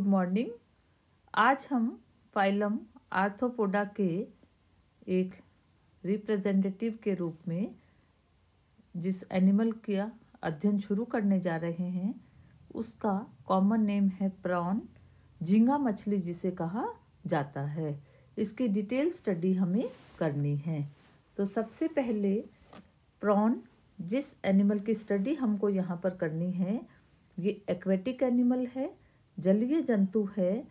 good morning आज हम phylum Arthropoda के एक रिप्रेजेंटेटिव के रूप में जिस एनिमल का अध्ययन शुरू करने जा रहे हैं उसका कॉमन नेम है प्रॉन झींगा मछली जिसे कहा जाता है इसकी डिटेल स्टडी हमें करनी है तो सबसे पहले प्रॉन जिस एनिमल की स्टडी हमको यहाँ पर करनी है ये एक्वेटिक एनिमल है जलीय जंतु है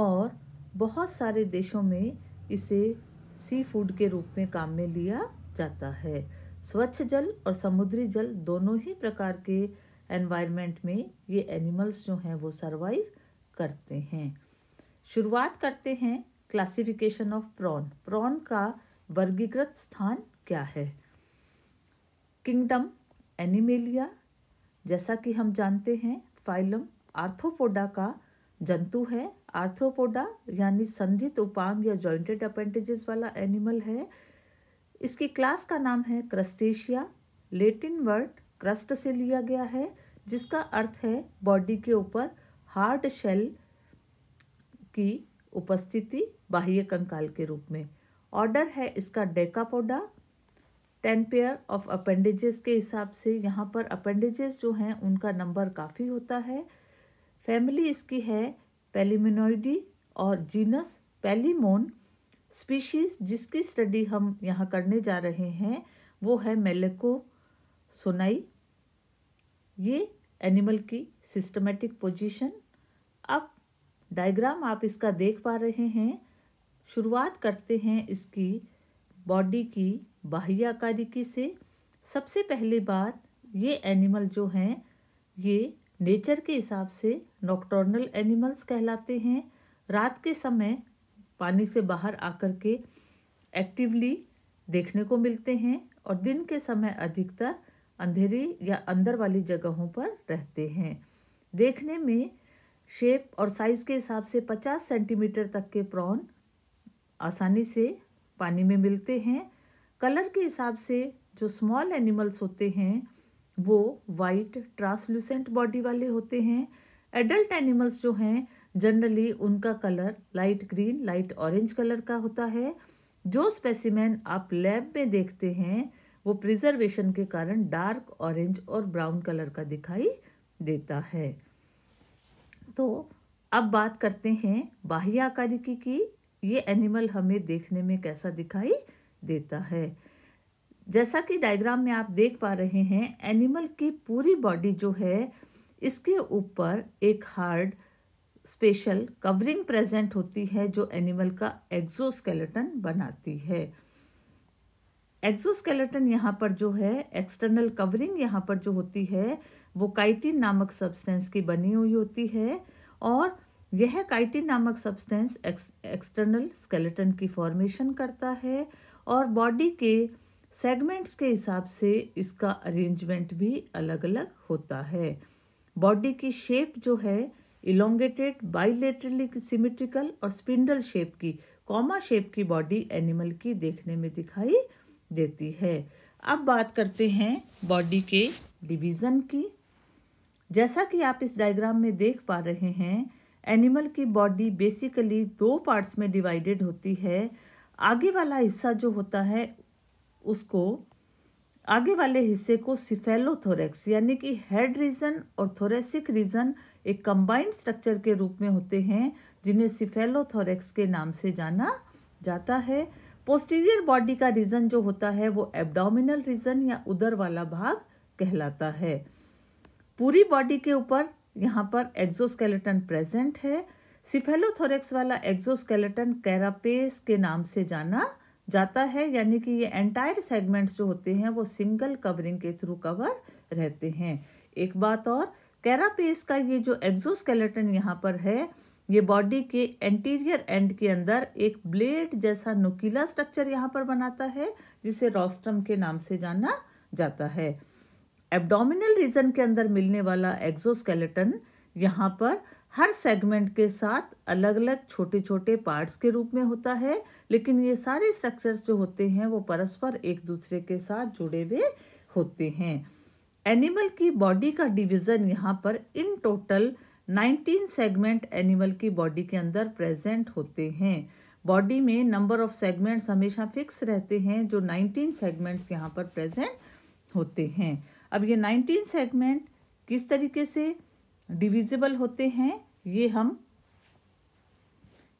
और बहुत सारे देशों में इसे सी फूड के रूप में काम में लिया जाता है स्वच्छ जल और समुद्री जल दोनों ही प्रकार के एनवायरनमेंट में ये एनिमल्स जो हैं वो सरवाइव करते हैं शुरुआत करते हैं क्लासिफिकेशन ऑफ प्रॉन प्रॉन का वर्गीकृत स्थान क्या है किंगडम एनिमेलिया जैसा कि हम जानते हैं फाइलम आर्थोपोडा का जंतु है आर्थ्रोपोडा यानी संधित उपांग या जॉइंटेड अपेंटेजेस वाला एनिमल है इसकी क्लास का नाम है क्रस्टेशिया लेटिन वर्ड क्रस्ट से लिया गया है जिसका अर्थ है बॉडी के ऊपर हार्ड शेल की उपस्थिति बाह्य कंकाल के रूप में ऑर्डर है इसका Decapoda ten pair of appendages के हिसाब से यहाँ पर अपेंडिजेस जो हैं उनका नंबर काफ़ी होता है फैमिली इसकी है पेलीमिनोइडी और जीनस पेलीमोन स्पीशीज जिसकी स्टडी हम यहाँ करने जा रहे हैं वो है मेलेको सोनाई ये एनिमल की सिस्टमेटिक पोजीशन अब डायग्राम आप इसका देख पा रहे हैं शुरुआत करते हैं इसकी बॉडी की बाह्य आकारिकी से सबसे पहली बात ये एनिमल जो हैं ये नेचर के हिसाब से नॉक्टोर्नल एनिमल्स कहलाते हैं रात के समय पानी से बाहर आकर के एक्टिवली देखने को मिलते हैं और दिन के समय अधिकतर अंधेरे या अंदर वाली जगहों पर रहते हैं देखने में शेप और साइज़ के हिसाब से 50 सेंटीमीटर तक के प्रॉन आसानी से पानी में मिलते हैं कलर के हिसाब से जो स्मॉल एनिमल्स होते हैं वो वाइट ट्रांसलूसेंट बॉडी वाले होते हैं एडल्ट एनिमल्स जो हैं जनरली उनका colour light green light orange colour का होता है जो स्पेसिमेन आप लैब में देखते हैं वो प्रिजर्वेशन के कारण डार्क ऑरेंज और ब्राउन कलर का दिखाई देता है तो अब बात करते हैं बाह्य आकारिकी की ये एनिमल हमें देखने में कैसा दिखाई देता है जैसा कि डायग्राम में आप देख पा रहे हैं एनिमल की पूरी बॉडी जो है इसके ऊपर एक हार्ड स्पेशल कवरिंग प्रेजेंट होती है जो एनिमल का एक्सोस्केलेटन बनाती है एक्सोस्केलेटन यहाँ पर जो है एक्सटर्नल कवरिंग यहाँ पर जो होती है वो काइटिन नामक सब्सटेंस की बनी हुई होती है और यह काइटिन नामक सब्सटेंस एक्सटर्नल स्केलेटन की फॉर्मेशन करता है और बॉडी के सेगमेंट्स के हिसाब से इसका अरेंजमेंट भी अलग अलग होता है बॉडी की शेप जो है इलोंगेटेड बाइलेटरली सिमेट्रिकल और स्पिंडल शेप की कॉमा शेप की बॉडी एनिमल की देखने में दिखाई देती है अब बात करते हैं बॉडी के डिवीज़न की जैसा कि आप इस डायग्राम में देख पा रहे हैं एनिमल की बॉडी बेसिकली दो पार्ट्स में डिवाइडेड होती है आगे वाला हिस्सा जो होता है उसको आगे वाले हिस्से को सिफेलोथोरेक्स यानी कि हेड रीजन और थोरेसिक रीजन एक कंबाइंड स्ट्रक्चर के रूप में होते हैं जिन्हें सिफेलोथोरेक्स के नाम से जाना जाता है पोस्टीरियर बॉडी का रीजन जो होता है वो एब्डोमिनल रीजन या उदर वाला भाग कहलाता है पूरी बॉडी के ऊपर यहाँ पर एक्जोस्केलेटन प्रेजेंट है सिफेलोथोरेक्स वाला एक्जोस्केलेटन कैरापेस के नाम से जाना जाता है यानी कि ये एंटायर सेगमेंट्स जो होते हैं वो सिंगल कवरिंग के थ्रू कवर रहते हैं एक बात और कैरापेस का ये जो एग्जोस्केलेटन यहाँ पर है ये बॉडी के एंटीरियर एंड के अंदर एक ब्लेड जैसा नुकीला स्ट्रक्चर यहाँ पर बनाता है जिसे रोस्ट्रम के नाम से जाना जाता है एब्डोमिनल रीजन के अंदर मिलने वाला एग्जोस्केलेटन यहाँ पर हर सेगमेंट के साथ अलग अलग छोटे छोटे पार्ट्स के रूप में होता है लेकिन ये सारे स्ट्रक्चर्स जो होते हैं वो परस्पर एक दूसरे के साथ जुड़े हुए होते हैं एनिमल की बॉडी का डिवीज़न यहाँ पर इन टोटल 19 सेगमेंट एनिमल की बॉडी के अंदर प्रेजेंट होते हैं बॉडी में नंबर ऑफ सेगमेंट्स हमेशा फिक्स रहते हैं जो 19 सेगमेंट्स यहाँ पर प्रेजेंट होते हैं अब ये 19 सेगमेंट किस तरीके से डिविजिबल होते हैं ये हम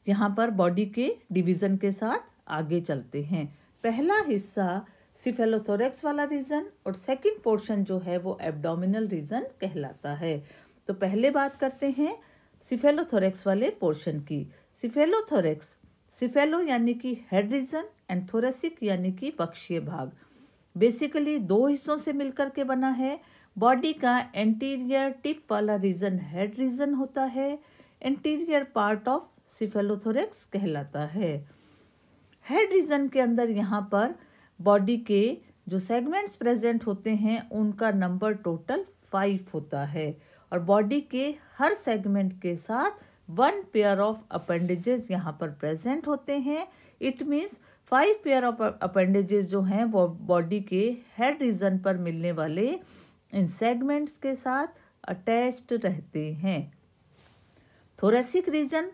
यहाँ पर बॉडी के डिवीजन के साथ आगे चलते हैं पहला हिस्सा सिफेलोथोरेक्स वाला रीजन और सेकंड पोर्शन जो है वो एब्डोमिनल रीजन कहलाता है तो पहले बात करते हैं सिफेलोथोरेक्स वाले पोर्शन की सिफेलोथोरेक्स सिफेलो यानी कि हेड रीजन एंड थोरेसिक यानी कि पक्षीय भाग बेसिकली दो हिस्सों से मिलकर के बना है बॉडी का एंटीरियर टिप वाला रीजन हेड रीजन होता है एंटीरियर पार्ट ऑफ सिफेलोथोरेक्स कहलाता है हेड रीजन के अंदर यहाँ पर बॉडी के जो सेगमेंट्स प्रेजेंट होते हैं उनका नंबर टोटल फाइव होता है और बॉडी के हर सेगमेंट के साथ वन पेयर ऑफ अपेंडेजेस यहाँ पर प्रेजेंट होते हैं it means five pair of appendages जो हैं वो बॉडी के हेड रीजन पर मिलने वाले इन सेगमेंट्स के साथ अटैच्ड रहते हैं thoracic region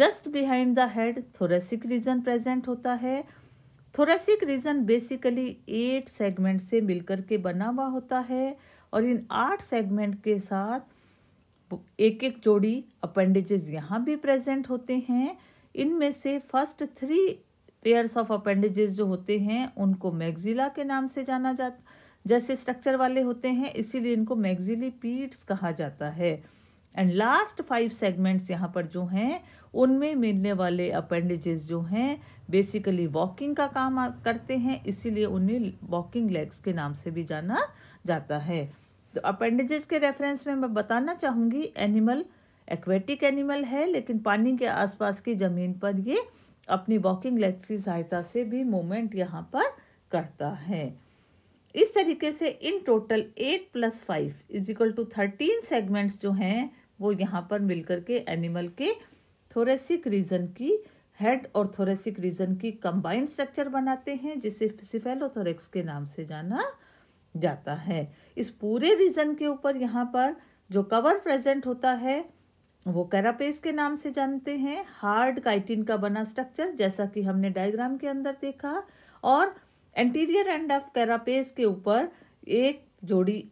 just behind the head thoracic region present होता है thoracic region basically eight segment से मिलकर के बना हुआ होता है और इन आठ सेगमेंट के साथ एक एक जोड़ी अपेंडेजेस यहाँ भी प्रेजेंट होते हैं इनमें से first three pairs of appendages जो होते हैं उनको मैगजिला के नाम से जाना जाता जैसे स्ट्रक्चर वाले होते हैं इसीलिए इनको पीट्स कहा जाता है एंड लास्ट फाइव सेगमेंट्स यहाँ पर जो हैं उनमें मिलने वाले अपेंडेजेस जो हैं बेसिकली वॉकिंग का काम करते हैं इसीलिए उन्हें वॉकिंग लेग्स के नाम से भी जाना जाता है तो अपेंडेजेस के रेफरेंस में मैं बताना चाहूँगी एनिमल एक्वेटिक एनिमल है लेकिन पानी के आसपास की ज़मीन पर ये अपनी वॉकिंग लेग्स की सहायता से भी मूवमेंट यहाँ पर करता है इस तरीके से in total eight plus five is equal to thirteen segments जो हैं वो यहाँ पर मिलकर के एनिमल के थोरेसिक रीजन की हेड और थोरेसिक रीजन की कंबाइंड स्ट्रक्चर बनाते हैं जिसे सिफेलोथोरेक्स के नाम से जाना जाता है इस पूरे रीजन के ऊपर यहाँ पर जो कवर प्रेजेंट होता है वो कैरापेस के नाम से जानते हैं हार्ड काइटिन का बना स्ट्रक्चर जैसा कि हमने डायग्राम के अंदर देखा और एंटीरियर एंड ऑफ कैरापेस के ऊपर एक जोड़ी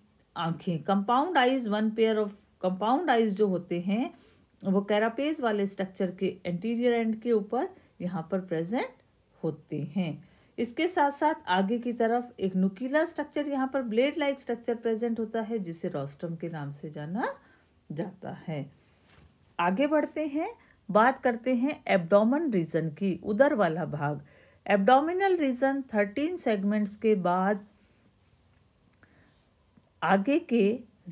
आंखें compound eyes one pair of compound eyes जो होते हैं वो कैरापेस वाले स्ट्रक्चर के एंटीरियर एंड के ऊपर यहाँ पर प्रेजेंट होते हैं इसके साथ साथ आगे की तरफ एक नुकीला स्ट्रक्चर यहाँ पर ब्लेड लाइक स्ट्रक्चर प्रेजेंट होता है जिसे रोस्टम के नाम से जाना जाता है आगे बढ़ते हैं बात करते हैं एब्डोमन रीजन की उधर वाला भाग एब्डोमिनल रीजन थर्टीन सेगमेंट्स के बाद आगे के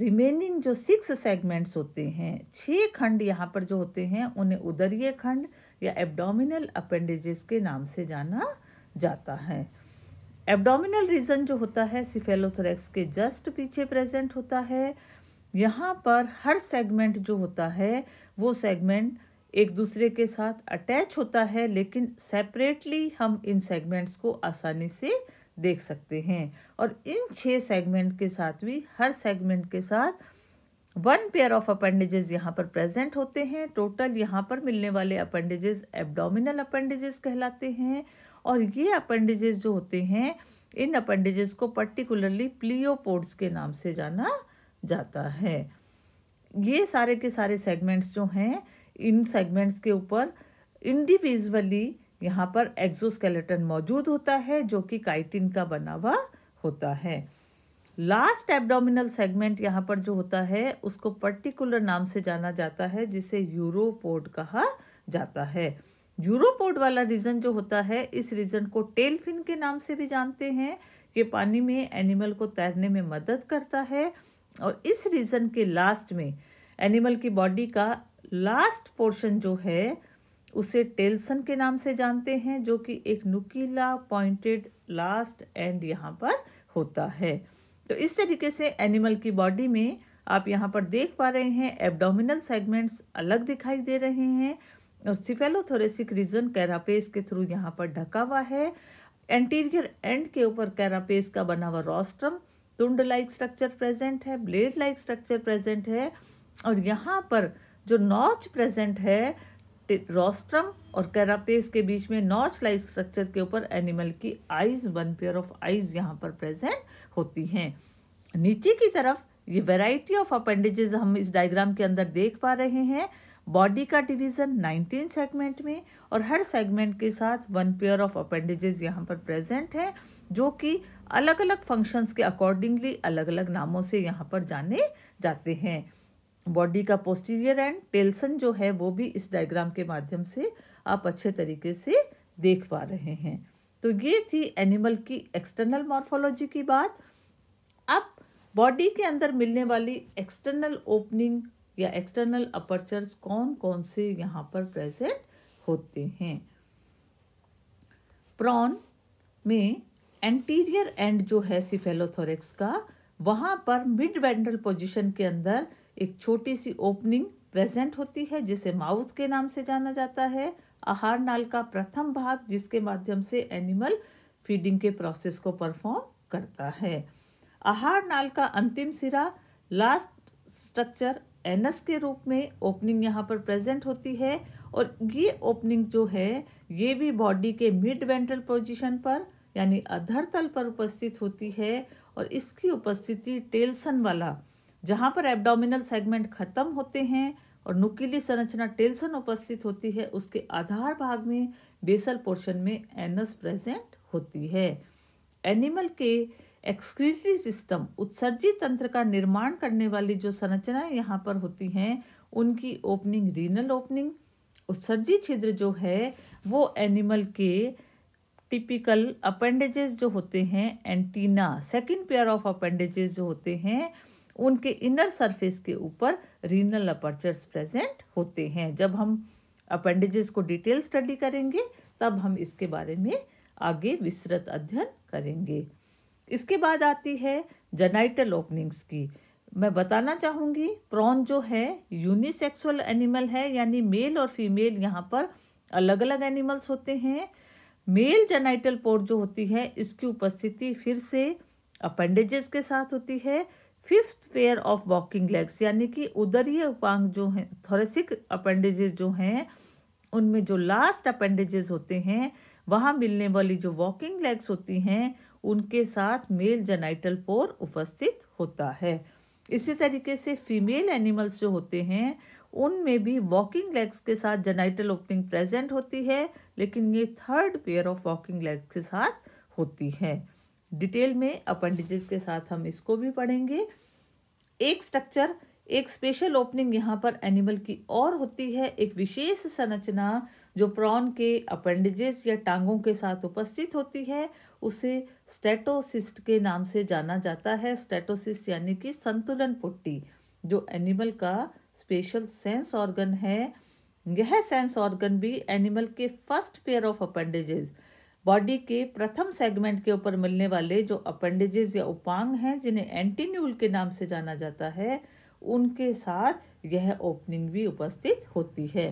रिमेनिंग जो सिक्स सेगमेंट्स होते हैं छह खंड यहाँ पर जो होते हैं उन्हें उदरीय खंड या एब्डोमिनल अपेंडेजेस के नाम से जाना जाता है एब्डोमिनल रीजन जो होता है सिफेलोथरेक्स के जस्ट पीछे प्रेजेंट होता है यहाँ पर हर सेगमेंट जो होता है वो सेगमेंट एक दूसरे के साथ अटैच होता है लेकिन सेपरेटली हम इन सेगमेंट्स को आसानी से देख सकते हैं और इन छह सेगमेंट के साथ भी हर सेगमेंट के साथ वन पेयर ऑफ अपेंडेजेस यहाँ पर प्रेजेंट होते हैं टोटल यहाँ पर मिलने वाले अपेंडेजेस एब्डोमिनल अपेंडेजेस कहलाते हैं और ये अपेंडेजेस जो होते हैं इन अपेंडेजेस को पर्टिकुलरली प्लियोपोड्स के नाम से जाना जाता है ये सारे के सारे सेगमेंट्स जो हैं इन सेगमेंट्स के ऊपर इंडिविजुअली यहाँ पर एक्सोस्केलेटन मौजूद होता है जो कि काइटिन का बना हुआ होता है लास्ट एब्डोमिनल सेगमेंट यहाँ पर जो होता है उसको पर्टिकुलर नाम से जाना जाता है जिसे यूरोपोड कहा जाता है यूरोपोड वाला रीजन जो होता है इस रीजन को टेल फिन के नाम से भी जानते हैं ये पानी में एनिमल को तैरने में मदद करता है और इस रीज़न के लास्ट में एनिमल की बॉडी का लास्ट पोर्शन जो है उसे टेल्सन के नाम से जानते हैं जो कि एक नुकीला पॉइंटेड लास्ट एंड यहाँ पर होता है तो इस तरीके से एनिमल की बॉडी में आप यहाँ पर देख पा रहे हैं एब्डोमिनल सेगमेंट्स अलग दिखाई दे रहे हैं और सिफेलोथोरेसिक रीजन कैरापेस के थ्रू यहाँ पर ढका हुआ है एंटीरियर एंड के ऊपर कैरापेस का बना हुआ रॉस्ट्रम तुंड लाइक स्ट्रक्चर प्रेजेंट है ब्लेड लाइक स्ट्रक्चर प्रेजेंट है और यहाँ पर जो नॉच प्रेजेंट है रोस्ट्रम और कैरापेस के बीच में नॉच लाइक स्ट्रक्चर के ऊपर एनिमल की eyes one pair of eyes यहाँ पर प्रेजेंट होती हैं नीचे की तरफ ये वैरायटी ऑफ अपेंडेजेस हम इस डायग्राम के अंदर देख पा रहे हैं बॉडी का डिवीज़न 19 सेगमेंट में और हर सेगमेंट के साथ वन पेयर ऑफ अपेंडेजेस यहाँ पर प्रेजेंट है जो कि अलग अलग फंक्शंस के अकॉर्डिंगली अलग अलग नामों से यहाँ पर जाने जाते हैं बॉडी का पोस्टीरियर एंड टेल्सन जो है वो भी इस डायग्राम के माध्यम से आप अच्छे तरीके से देख पा रहे हैं तो ये थी एनिमल की एक्सटर्नल मॉर्फोलॉजी की बात अब बॉडी के अंदर मिलने वाली एक्सटर्नल ओपनिंग या एक्सटर्नल अपर्चर्स कौन कौन से यहाँ पर प्रेजेंट होते हैं प्रॉन में एंटीरियर एंड जो है सिफेलोथोरिक्स का वहाँ पर मिड वेंट्रल पोजिशन के अंदर एक छोटी सी ओपनिंग प्रेजेंट होती है जिसे माउथ के नाम से जाना जाता है आहार नाल का प्रथम भाग जिसके माध्यम से एनिमल फीडिंग के प्रोसेस को परफॉर्म करता है आहार नाल का अंतिम सिरा लास्ट स्ट्रक्चर एनस के रूप में ओपनिंग यहाँ पर प्रेजेंट होती है और ये ओपनिंग जो है ये भी बॉडी के मिड वेंट्रल पोजिशन पर यानी अधर तल पर उपस्थित होती है और इसकी उपस्थिति टेल्सन वाला जहाँ पर एब्डोमिनल सेगमेंट खत्म होते हैं और नुकीली संरचना टेल्सन उपस्थित होती है उसके आधार भाग में बेसल पोर्शन में एनस प्रेजेंट होती है एनिमल के एक्सक्रीटरी सिस्टम उत्सर्जी तंत्र का निर्माण करने वाली जो संरचनाएं यहाँ पर होती हैं उनकी ओपनिंग रीनल ओपनिंग उत्सर्जी छिद्र जो है वो एनिमल के टिपिकल अपेंडेजेस जो होते हैं antenna second pair of appendages जो होते हैं उनके इनर सरफेस के ऊपर रीनल अपर्चर्स प्रेजेंट होते हैं जब हम अपेंडेजेस को डिटेल स्टडी करेंगे तब हम इसके बारे में आगे विस्तृत अध्ययन करेंगे इसके बाद आती है जनाइटल ओपनिंग्स की मैं बताना चाहूँगी प्रॉन जो है यूनिसेक्सुअल एनिमल है यानी मेल और फीमेल यहाँ पर अलग अलग एनिमल्स होते हैं मेल जेनाइटल पोर जो होती है इसकी उपस्थिति फिर से अपेंडेजेस के साथ होती है fifth pair of walking legs यानी कि उदरीय उपांग जो हैं थोरेसिक अपेंडेजेस जो हैं उनमें जो लास्ट अपेंडेजेस होते हैं वहाँ मिलने वाली जो वॉकिंग लेग्स होती हैं उनके साथ मेल जेनाइटल पोर उपस्थित होता है इसी तरीके से फीमेल एनिमल्स जो होते हैं उनमें भी वॉकिंग लेग्स के साथ जेनाइटल ओपनिंग प्रेजेंट होती है लेकिन ये third pair of walking legs के साथ होती है डिटेल में अपेंडेजेस के साथ हम इसको भी पढ़ेंगे एक स्ट्रक्चर एक स्पेशल ओपनिंग यहाँ पर एनिमल की और होती है एक विशेष संरचना जो प्रॉन के अपेंडिजेस या टांगों के साथ उपस्थित होती है उसे स्टेटोसिस्ट के नाम से जाना जाता है स्टेटोसिस्ट यानी कि संतुलन पुट्टी जो एनिमल का स्पेशल सेंस ऑर्गन है यह सेंस ऑर्गन भी एनिमल के first pair of appendages body के प्रथम सेगमेंट के ऊपर मिलने वाले जो अपेंडेजेस या उपांग हैं जिन्हें एंटीन्यूल के नाम से जाना जाता है उनके साथ यह ओपनिंग भी उपस्थित होती है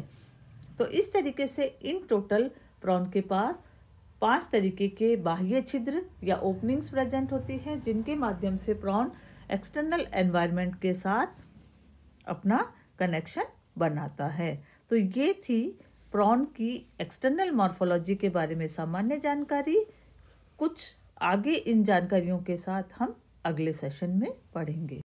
तो इस तरीके से इन टोटल प्रॉन के पास पांच तरीके के बाह्य छिद्र या ओपनिंग्स प्रेजेंट होती हैं जिनके माध्यम से प्रॉन एक्सटर्नल एनवायरनमेंट के साथ अपना कनेक्शन बनाता है तो ये थी प्रॉन की एक्सटर्नल मॉर्फोलॉजी के बारे में सामान्य जानकारी कुछ आगे इन जानकारियों के साथ हम अगले सेशन में पढ़ेंगे